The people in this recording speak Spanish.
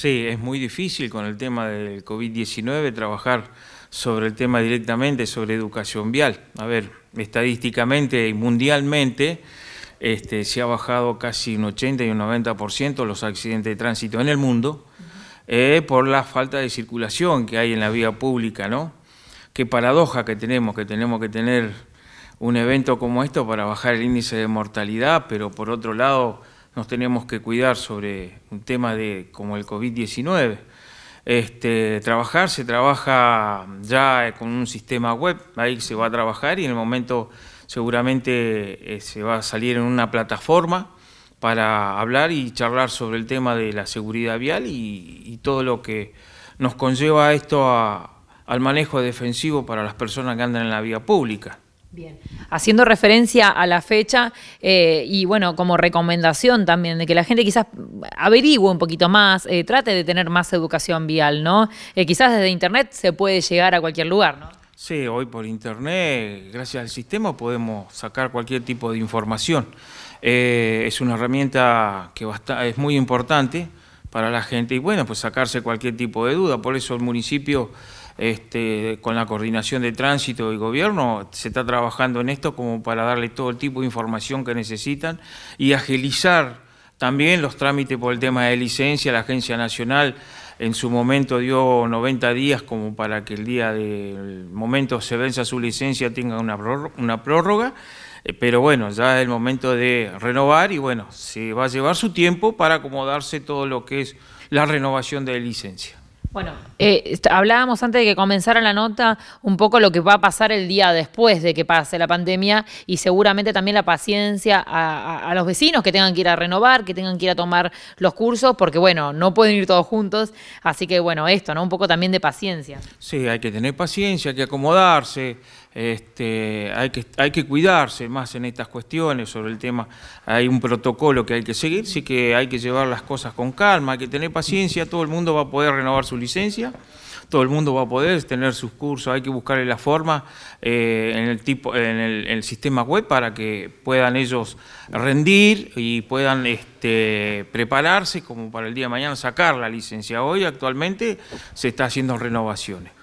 Sí, es muy difícil con el tema del COVID-19 trabajar sobre el tema directamente, sobre educación vial. A ver, estadísticamente y mundialmente este, se ha bajado casi un 80 y un 90% los accidentes de tránsito en el mundo eh, por la falta de circulación que hay en la vía pública, ¿no? Qué paradoja que tenemos, que tenemos que tener un evento como esto para bajar el índice de mortalidad, pero por otro lado nos tenemos que cuidar sobre un tema de, como el COVID-19. Este, trabajar, se trabaja ya con un sistema web, ahí se va a trabajar y en el momento seguramente eh, se va a salir en una plataforma para hablar y charlar sobre el tema de la seguridad vial y, todo lo que nos conlleva esto al manejo defensivo para las personas que andan en la vía pública. Bien. Haciendo referencia a la fecha eh, y bueno, como recomendación también de que la gente quizás averigüe un poquito más, eh, trate de tener más educación vial, ¿no? Eh, quizás desde internet se puede llegar a cualquier lugar, ¿no? Sí, hoy por internet, gracias al sistema, podemos sacar cualquier tipo de información. es una herramienta que es muy importante para la gente y bueno, pues sacarse cualquier tipo de duda. Por eso el municipio este, con la coordinación de tránsito y gobierno, se está trabajando en esto como para darle todo el tipo de información que necesitan y agilizar también los trámites por el tema de licencia, la Agencia Nacional en su momento dio 90 días como para que el día del momento se venza su licencia tenga una prórroga eh, pero bueno, ya es el momento de renovar y bueno, se va a llevar su tiempo para acomodarse todo lo que es la renovación de licencia. Bueno, eh, hablábamos antes de que comenzara la nota un poco lo que va a pasar el día después de que pase la pandemia y seguramente también la paciencia a, los vecinos que tengan que ir a renovar, que tengan que ir a tomar los cursos, porque bueno, no pueden ir todos juntos, así que bueno, esto, ¿no? Un poco también de paciencia. Sí, hay que tener paciencia, hay que acomodarse, este, hay, que, cuidarse más en estas cuestiones sobre el tema, hay un protocolo que hay que seguir, sí que hay que llevar las cosas con calma, hay que tener paciencia, todo el mundo va a poder renovar su licencia, todo el mundo va a poder tener sus cursos, hay que buscarle la forma eh, en, el tipo, en el, sistema web para que puedan ellos rendir y puedan este, prepararse como para el día de mañana sacar la licencia. Hoy actualmente se está haciendo renovaciones.